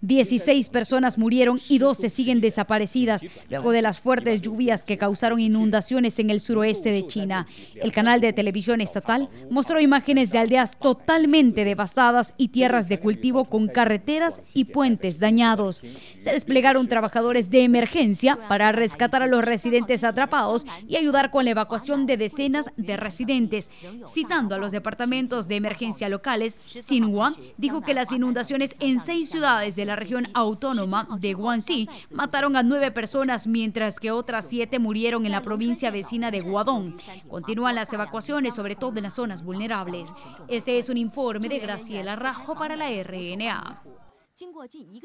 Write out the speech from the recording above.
16 personas murieron y 12 siguen desaparecidas luego de las fuertes lluvias que causaron inundaciones en el suroeste de China. El canal de televisión estatal mostró imágenes de aldeas totalmente devastadas y tierras de cultivo con carreteras y puentes dañados. Se desplegaron trabajadores de emergencia para rescatar a los residentes atrapados y ayudar con la evacuación de decenas de residentes. Citando a los departamentos de emergencia locales, Xinhua dijo que las inundaciones en seis ciudades de la región autónoma de Guangxi mataron a nueve personas, mientras que otras siete murieron en la provincia vecina de Guadong. Continúan las evacuaciones, sobre todo en las zonas vulnerables. Este es un informe de Graciela Rajo para la RNA.